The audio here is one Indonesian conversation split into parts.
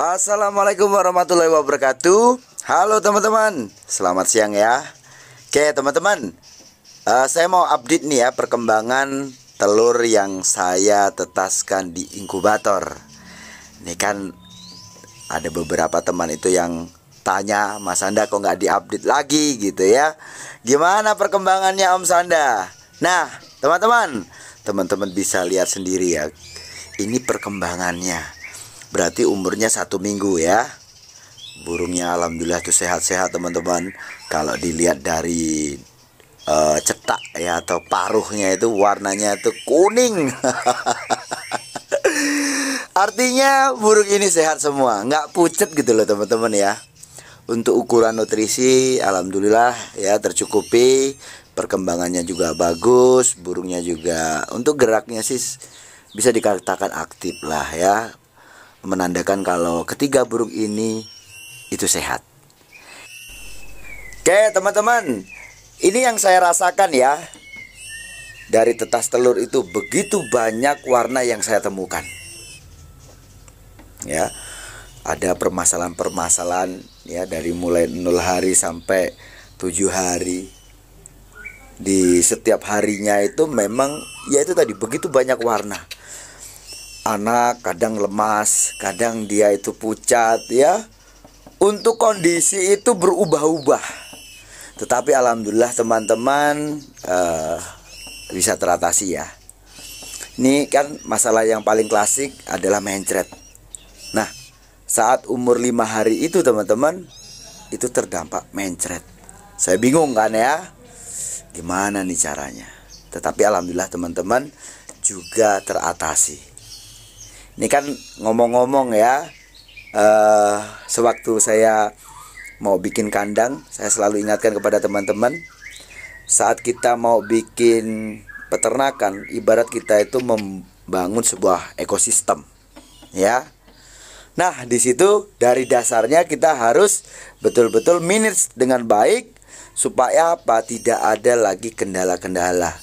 Assalamualaikum warahmatullahi wabarakatuh Halo teman-teman Selamat siang ya Oke teman-teman uh, Saya mau update nih ya perkembangan telur yang saya tetaskan di inkubator Ini kan ada beberapa teman itu yang tanya Mas Sanda kok nggak diupdate lagi gitu ya Gimana perkembangannya Om Sanda? Nah teman-teman Teman-teman bisa lihat sendiri ya Ini perkembangannya berarti umurnya satu minggu ya burungnya alhamdulillah itu sehat-sehat teman-teman kalau dilihat dari uh, cetak ya atau paruhnya itu warnanya itu kuning artinya burung ini sehat semua nggak pucet gitu loh teman-teman ya untuk ukuran nutrisi alhamdulillah ya tercukupi perkembangannya juga bagus burungnya juga untuk geraknya sih bisa dikatakan aktif lah ya menandakan kalau ketiga burung ini itu sehat. Oke, teman-teman. Ini yang saya rasakan ya. Dari tetas telur itu begitu banyak warna yang saya temukan. Ya. Ada permasalahan-permasalahan ya dari mulai 0 hari sampai 7 hari. Di setiap harinya itu memang ya itu tadi begitu banyak warna anak kadang lemas, kadang dia itu pucat ya. Untuk kondisi itu berubah-ubah. Tetapi alhamdulillah teman-teman uh, bisa teratasi ya. Ini kan masalah yang paling klasik adalah mencret. Nah, saat umur lima hari itu teman-teman itu terdampak mencret. Saya bingung kan ya. Gimana nih caranya? Tetapi alhamdulillah teman-teman juga teratasi. Ini kan ngomong-ngomong ya, uh, sewaktu saya mau bikin kandang, saya selalu ingatkan kepada teman-teman, saat kita mau bikin peternakan, ibarat kita itu membangun sebuah ekosistem, ya. Nah, di situ dari dasarnya kita harus betul-betul manage dengan baik supaya apa? Tidak ada lagi kendala-kendala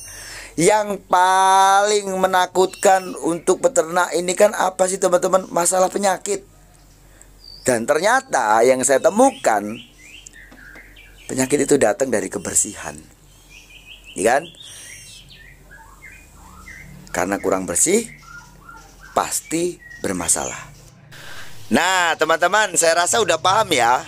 yang paling menakutkan untuk peternak ini kan apa sih teman-teman masalah penyakit dan ternyata yang saya temukan penyakit itu datang dari kebersihan ya kan karena kurang bersih pasti bermasalah nah teman-teman saya rasa udah paham ya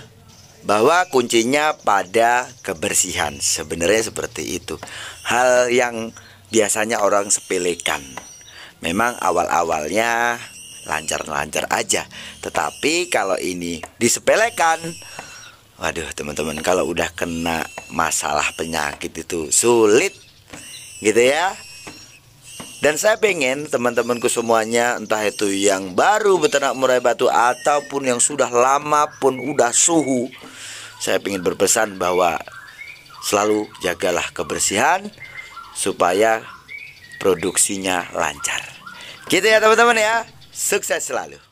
bahwa kuncinya pada kebersihan sebenarnya seperti itu hal yang biasanya orang sepelekan. Memang awal-awalnya lancar-lancar aja, tetapi kalau ini disepelekan, waduh teman-teman kalau udah kena masalah penyakit itu sulit, gitu ya. Dan saya pengen teman-temanku semuanya entah itu yang baru beternak murai batu ataupun yang sudah lama pun udah suhu Saya ingin berpesan bahwa selalu jagalah kebersihan supaya produksinya lancar. Gitu ya teman-teman ya. Sukses selalu.